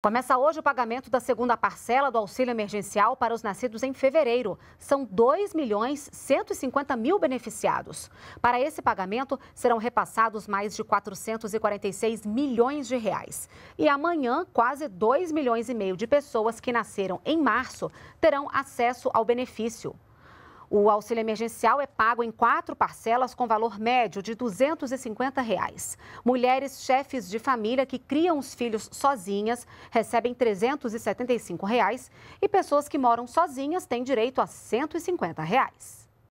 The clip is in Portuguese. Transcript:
Começa hoje o pagamento da segunda parcela do auxílio emergencial para os nascidos em fevereiro. São 2 milhões 150 mil beneficiados. Para esse pagamento, serão repassados mais de 446 milhões de reais. E amanhã, quase 2 milhões e meio de pessoas que nasceram em março terão acesso ao benefício. O auxílio emergencial é pago em quatro parcelas com valor médio de R$ 250. Reais. Mulheres chefes de família que criam os filhos sozinhas recebem R$ 375 reais, e pessoas que moram sozinhas têm direito a R$ 150. Reais.